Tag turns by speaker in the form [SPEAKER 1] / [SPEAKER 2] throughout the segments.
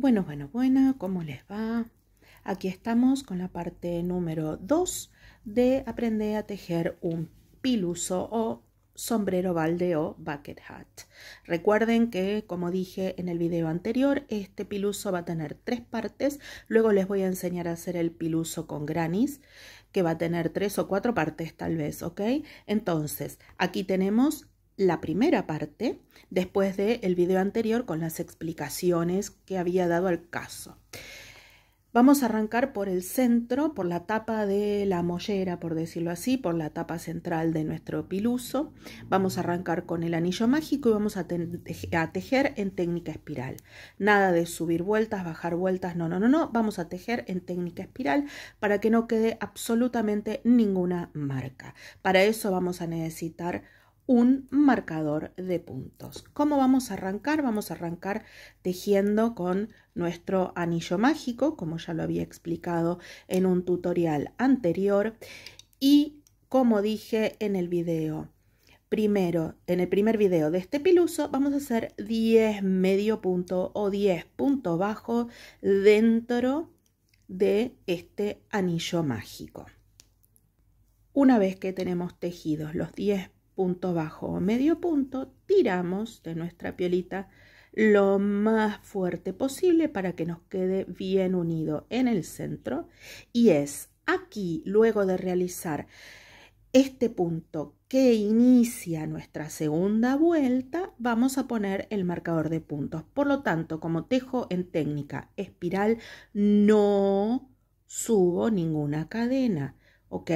[SPEAKER 1] Bueno, bueno, buena, ¿cómo les va? Aquí estamos con la parte número 2 de aprender a tejer un piluso o sombrero balde o bucket hat. Recuerden que, como dije en el video anterior, este piluso va a tener tres partes. Luego les voy a enseñar a hacer el piluso con granis, que va a tener tres o cuatro partes tal vez, ¿ok? Entonces, aquí tenemos la primera parte después del el video anterior con las explicaciones que había dado al caso. Vamos a arrancar por el centro, por la tapa de la mollera, por decirlo así, por la tapa central de nuestro piluso. Vamos a arrancar con el anillo mágico y vamos a tejer en técnica espiral. Nada de subir vueltas, bajar vueltas, no, no, no, no. Vamos a tejer en técnica espiral para que no quede absolutamente ninguna marca. Para eso vamos a necesitar un marcador de puntos. ¿Cómo vamos a arrancar? Vamos a arrancar tejiendo con nuestro anillo mágico, como ya lo había explicado en un tutorial anterior. Y como dije en el video, primero, en el primer video de este piluso, vamos a hacer 10 medio punto o 10 puntos bajo dentro de este anillo mágico. Una vez que tenemos tejidos los 10 punto bajo o medio punto, tiramos de nuestra piolita lo más fuerte posible para que nos quede bien unido en el centro y es aquí luego de realizar este punto que inicia nuestra segunda vuelta, vamos a poner el marcador de puntos. Por lo tanto, como tejo en técnica espiral, no subo ninguna cadena. ¿ok?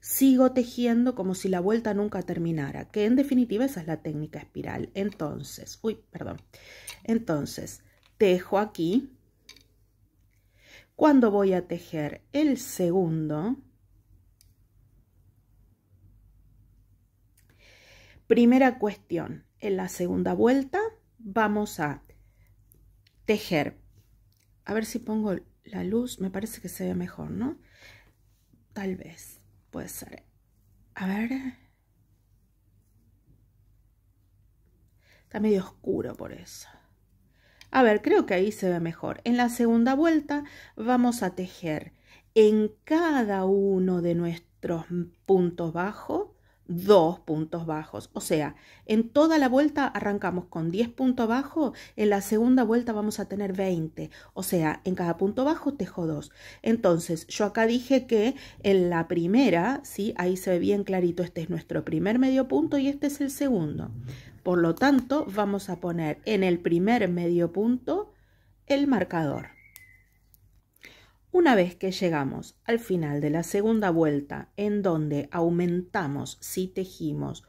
[SPEAKER 1] Sigo tejiendo como si la vuelta nunca terminara, que en definitiva esa es la técnica espiral. Entonces, uy, perdón. Entonces, tejo aquí. Cuando voy a tejer el segundo, primera cuestión, en la segunda vuelta vamos a tejer. A ver si pongo la luz, me parece que se ve mejor, ¿no? Tal vez, puede ser. A ver. Está medio oscuro por eso. A ver, creo que ahí se ve mejor. En la segunda vuelta vamos a tejer en cada uno de nuestros puntos bajos dos puntos bajos. O sea, en toda la vuelta arrancamos con 10 puntos bajos, en la segunda vuelta vamos a tener 20. O sea, en cada punto bajo tejo dos. Entonces, yo acá dije que en la primera, ¿sí? ahí se ve bien clarito, este es nuestro primer medio punto y este es el segundo. Por lo tanto, vamos a poner en el primer medio punto el marcador. Una vez que llegamos al final de la segunda vuelta, en donde aumentamos si tejimos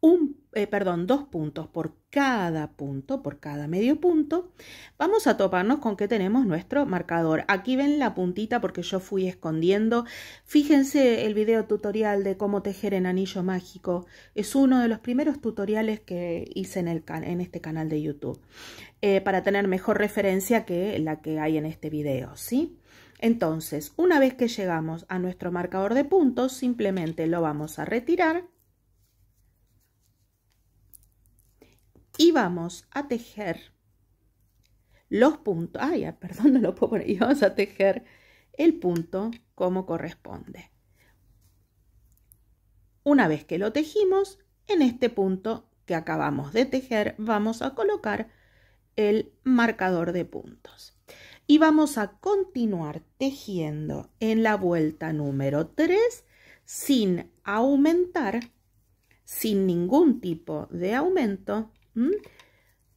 [SPEAKER 1] un, eh, perdón, dos puntos por cada punto, por cada medio punto, vamos a toparnos con que tenemos nuestro marcador. Aquí ven la puntita porque yo fui escondiendo. Fíjense el video tutorial de cómo tejer en anillo mágico. Es uno de los primeros tutoriales que hice en, el en este canal de YouTube. Eh, para tener mejor referencia que la que hay en este video, ¿sí? Entonces, una vez que llegamos a nuestro marcador de puntos, simplemente lo vamos a retirar y vamos a tejer los puntos. Ay, ah, perdón, no lo puedo Y vamos a tejer el punto como corresponde. Una vez que lo tejimos, en este punto que acabamos de tejer, vamos a colocar el marcador de puntos y vamos a continuar tejiendo en la vuelta número 3 sin aumentar, sin ningún tipo de aumento,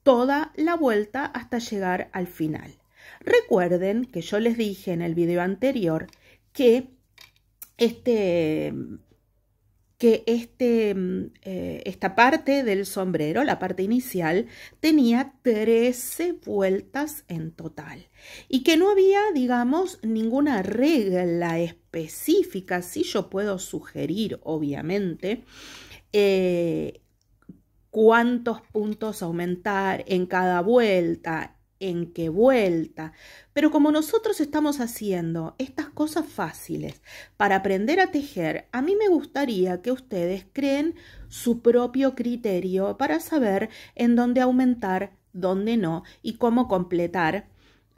[SPEAKER 1] toda la vuelta hasta llegar al final. Recuerden que yo les dije en el video anterior que este que este, mm, eh, esta parte del sombrero, la parte inicial, tenía 13 vueltas en total y que no había, digamos, ninguna regla específica, si yo puedo sugerir, obviamente, eh, cuántos puntos aumentar en cada vuelta, en qué vuelta. Pero como nosotros estamos haciendo estas cosas fáciles para aprender a tejer, a mí me gustaría que ustedes creen su propio criterio para saber en dónde aumentar, dónde no y cómo completar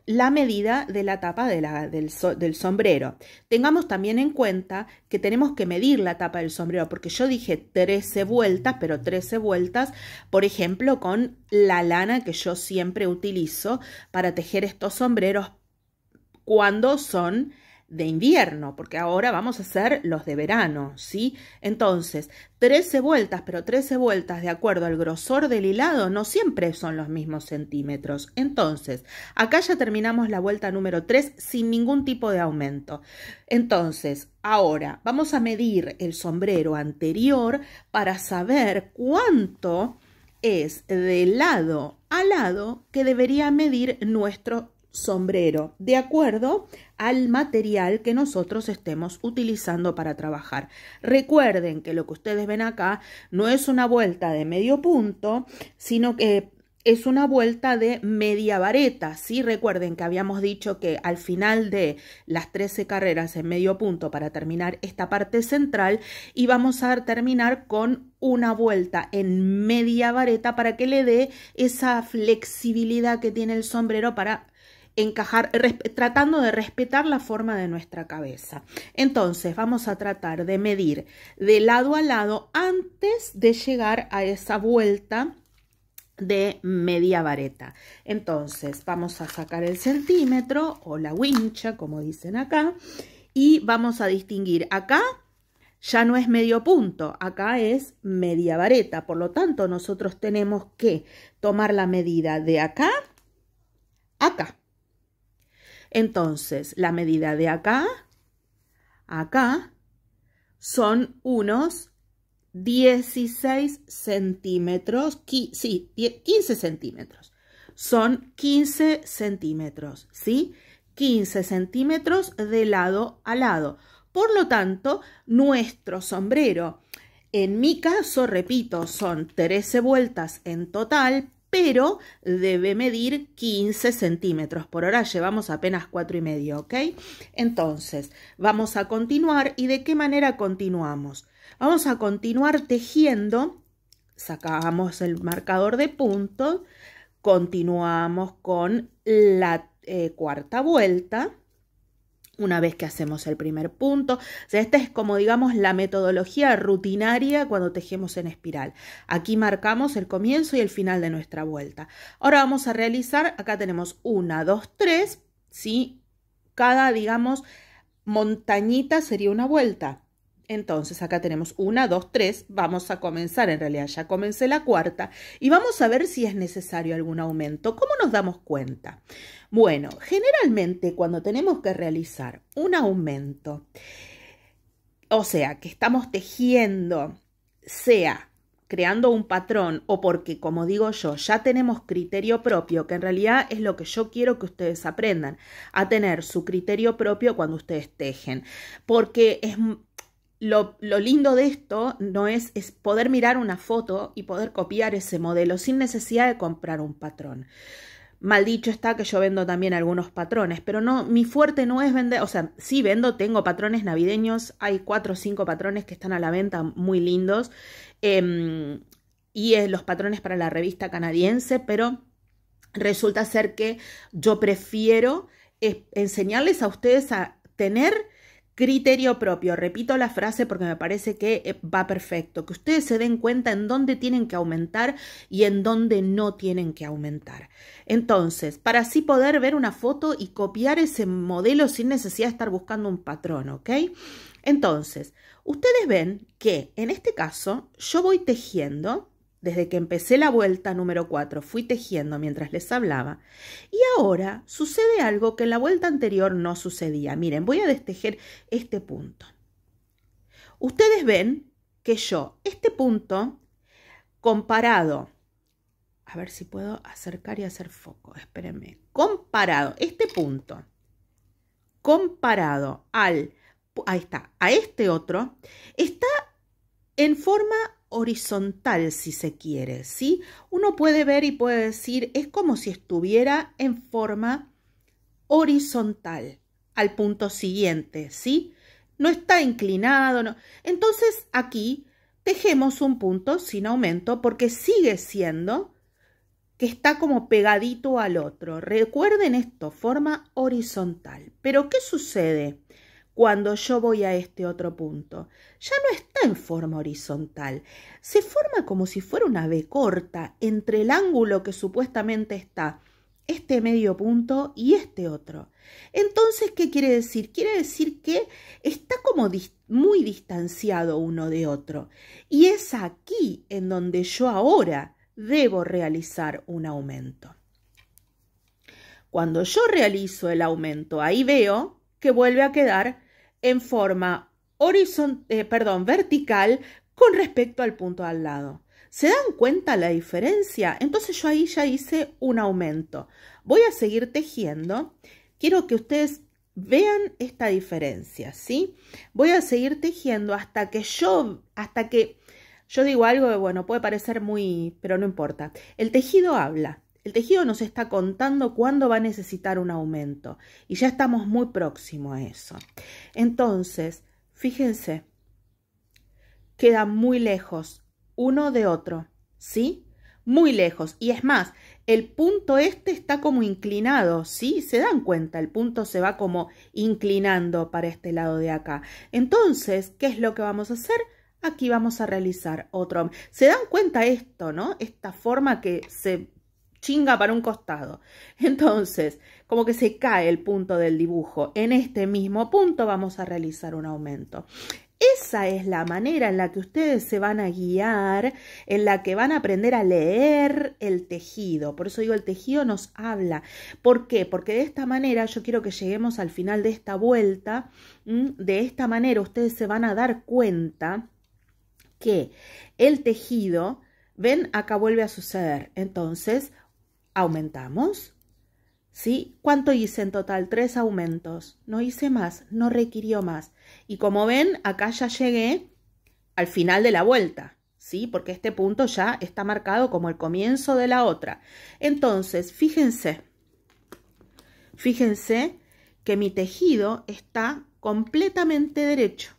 [SPEAKER 1] la medida de la tapa de la, del, del, sombrero. Tengamos también en cuenta que tenemos que medir la tapa del sombrero, porque yo dije 13 vueltas, pero 13 vueltas, por ejemplo, con la lana que yo siempre utilizo para tejer estos sombreros cuando son de invierno, porque ahora vamos a hacer los de verano, ¿sí? Entonces, 13 vueltas, pero 13 vueltas de acuerdo al grosor del hilado no siempre son los mismos centímetros. Entonces, acá ya terminamos la vuelta número 3 sin ningún tipo de aumento. Entonces, ahora vamos a medir el sombrero anterior para saber cuánto es de lado a lado que debería medir nuestro sombrero de acuerdo al material que nosotros estemos utilizando para trabajar. Recuerden que lo que ustedes ven acá no es una vuelta de medio punto, sino que es una vuelta de media vareta, ¿sí? Recuerden que habíamos dicho que al final de las 13 carreras en medio punto para terminar esta parte central y vamos a terminar con una vuelta en media vareta para que le dé esa flexibilidad que tiene el sombrero para encajar, tratando de respetar la forma de nuestra cabeza. Entonces vamos a tratar de medir de lado a lado antes de llegar a esa vuelta de media vareta. Entonces vamos a sacar el centímetro o la wincha, como dicen acá, y vamos a distinguir acá ya no es medio punto, acá es media vareta. Por lo tanto, nosotros tenemos que tomar la medida de acá, acá. Entonces, la medida de acá, acá, son unos 16 centímetros, sí, 15 centímetros. Son 15 centímetros, ¿sí? 15 centímetros de lado a lado. Por lo tanto, nuestro sombrero, en mi caso, repito, son 13 vueltas en total, pero debe medir 15 centímetros por hora. Llevamos apenas 4 y medio, ¿ok? Entonces, vamos a continuar. ¿Y de qué manera continuamos? Vamos a continuar tejiendo. Sacamos el marcador de puntos. Continuamos con la eh, cuarta vuelta una vez que hacemos el primer punto. esta es como digamos la metodología rutinaria cuando tejemos en espiral. Aquí marcamos el comienzo y el final de nuestra vuelta. Ahora vamos a realizar, acá tenemos una, dos, tres, ¿sí? Cada, digamos, montañita sería una vuelta. Entonces acá tenemos una, dos, tres. Vamos a comenzar, en realidad ya comencé la cuarta. Y vamos a ver si es necesario algún aumento. ¿Cómo nos damos cuenta? Bueno, generalmente cuando tenemos que realizar un aumento, o sea, que estamos tejiendo, sea creando un patrón o porque, como digo yo, ya tenemos criterio propio, que en realidad es lo que yo quiero que ustedes aprendan, a tener su criterio propio cuando ustedes tejen, porque es lo, lindo de esto no es, es poder mirar una foto y poder copiar ese modelo sin necesidad de comprar un patrón. Mal dicho está que yo vendo también algunos patrones, pero no, mi fuerte no es vender, o sea, sí vendo, tengo patrones navideños, hay cuatro o cinco patrones que están a la venta muy lindos, em, y los patrones para la revista canadiense, pero resulta ser que yo prefiero enseñarles a ustedes a tener Criterio propio. Repito la frase porque me parece que eh, va perfecto. Que ustedes se den cuenta en dónde tienen que aumentar y en dónde no tienen que aumentar. Entonces, para así poder ver una foto y copiar ese modelo sin necesidad de estar buscando un patrón, ¿ok? Entonces, ustedes ven que en este caso yo voy tejiendo desde que empecé la vuelta número 4 fui tejiendo mientras les hablaba y ahora sucede algo que en la vuelta anterior no sucedía. Miren, voy a destejer este punto. Ustedes ven que yo, este punto, comparado, a ver si puedo acercar y hacer foco, espérenme, comparado, este punto, comparado al, ahí está, a este otro, está en forma horizontal, si se quiere, ¿sí? Uno puede ver y puede decir, es como si estuviera en forma horizontal al punto siguiente, ¿sí? No está inclinado, no. Entonces aquí tejemos un punto sin aumento porque sigue siendo que está como pegadito al otro. Recuerden esto, forma horizontal. Pero ¿qué sucede? cuando yo voy a este otro punto. Ya no está en forma horizontal, se forma como si fuera una B corta entre el ángulo que supuestamente está este medio punto y este otro. Entonces, ¿qué quiere decir? Quiere decir que está como muy distanciado uno de otro. Y es aquí en donde yo ahora debo realizar un aumento. Cuando yo realizo el aumento, ahí veo que vuelve a quedar en forma horizontal eh, perdón, vertical con respecto al punto al lado. ¿Se dan cuenta la diferencia? Entonces yo ahí ya hice un aumento. Voy a seguir tejiendo. Quiero que ustedes vean esta diferencia, ¿sí? Voy a seguir tejiendo hasta que yo, hasta que yo digo algo, bueno, puede parecer muy, pero no importa. El tejido habla. El tejido nos está contando cuándo va a necesitar un aumento y ya estamos muy próximo a eso. Entonces, fíjense, Quedan muy lejos uno de otro, ¿sí? Muy lejos. Y es más, el punto este está como inclinado, ¿sí? Se dan cuenta, el punto se va como inclinando para este lado de acá. Entonces, ¿qué es lo que vamos a hacer? Aquí vamos a realizar otro. ¿Se dan cuenta esto, no? Esta forma que se chinga para un costado. Entonces, como que se cae el punto del dibujo. En este mismo punto vamos a realizar un aumento. Esa es la manera en la que ustedes se van a guiar, en la que van a aprender a leer el tejido. Por eso digo, el tejido nos habla. ¿Por qué? Porque de esta manera yo quiero que lleguemos al final de esta vuelta. De esta manera ustedes se van a dar cuenta que el tejido, ven, acá vuelve a suceder. Entonces, ¿Aumentamos? ¿Sí? ¿Cuánto hice en total? Tres aumentos. No hice más, no requirió más. Y como ven, acá ya llegué al final de la vuelta, ¿sí? Porque este punto ya está marcado como el comienzo de la otra. Entonces, fíjense, fíjense que mi tejido está completamente derecho.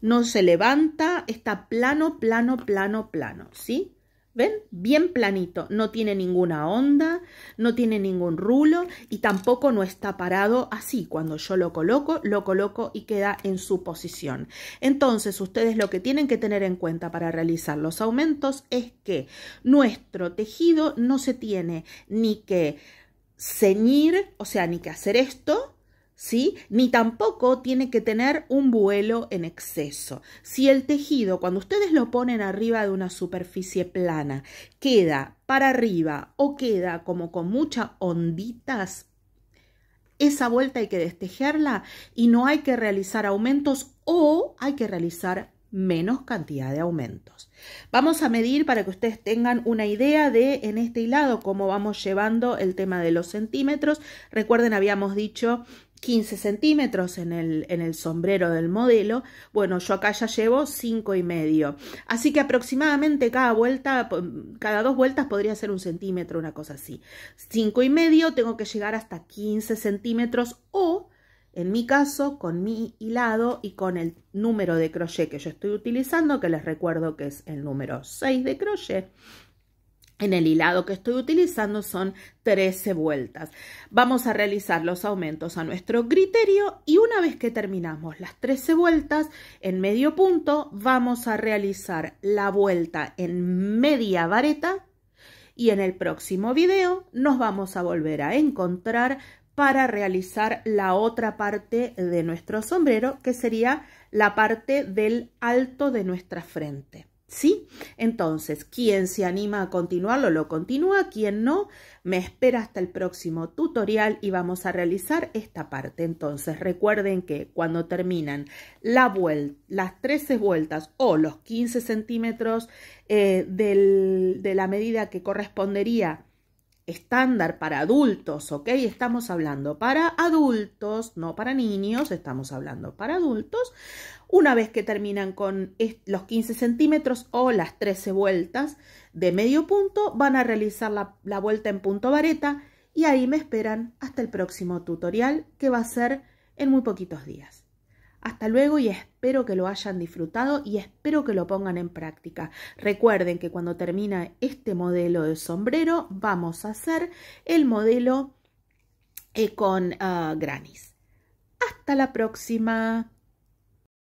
[SPEAKER 1] No se levanta, está plano, plano, plano, plano, ¿sí? ¿Ven? Bien planito, no tiene ninguna onda, no tiene ningún rulo y tampoco no está parado así. Cuando yo lo coloco, lo coloco y queda en su posición. Entonces, ustedes lo que tienen que tener en cuenta para realizar los aumentos es que nuestro tejido no se tiene ni que ceñir, o sea, ni que hacer esto, ¿sí? Ni tampoco tiene que tener un vuelo en exceso. Si el tejido, cuando ustedes lo ponen arriba de una superficie plana, queda para arriba o queda como con muchas onditas, esa vuelta hay que destejerla y no hay que realizar aumentos o hay que realizar menos cantidad de aumentos. Vamos a medir para que ustedes tengan una idea de en este hilado cómo vamos llevando el tema de los centímetros. Recuerden, habíamos dicho 15 centímetros en el, en el sombrero del modelo, bueno, yo acá ya llevo 5 y medio. Así que aproximadamente cada vuelta, cada dos vueltas podría ser un centímetro, una cosa así. 5 y medio, tengo que llegar hasta 15 centímetros o, en mi caso, con mi hilado y con el número de crochet que yo estoy utilizando, que les recuerdo que es el número 6 de crochet, en el hilado que estoy utilizando son 13 vueltas. Vamos a realizar los aumentos a nuestro criterio y una vez que terminamos las 13 vueltas, en medio punto vamos a realizar la vuelta en media vareta y en el próximo video nos vamos a volver a encontrar para realizar la otra parte de nuestro sombrero que sería la parte del alto de nuestra frente. ¿Sí? Entonces, quien se anima a continuarlo, lo continúa, quien no, me espera hasta el próximo tutorial y vamos a realizar esta parte. Entonces, recuerden que cuando terminan las 13 vueltas o los 15 centímetros eh, de la medida que correspondería estándar para adultos, ¿ok? Estamos hablando para adultos, no para niños, estamos hablando para adultos. Una vez que terminan con los 15 centímetros o las 13 vueltas de medio punto, van a realizar la, vuelta en punto vareta y ahí me esperan hasta el próximo tutorial que va a ser en muy poquitos días. Hasta luego y espero que lo hayan disfrutado y espero que lo pongan en práctica. Recuerden que cuando termina este modelo de sombrero vamos a hacer el modelo eh, con ah, granis. Hasta la próxima.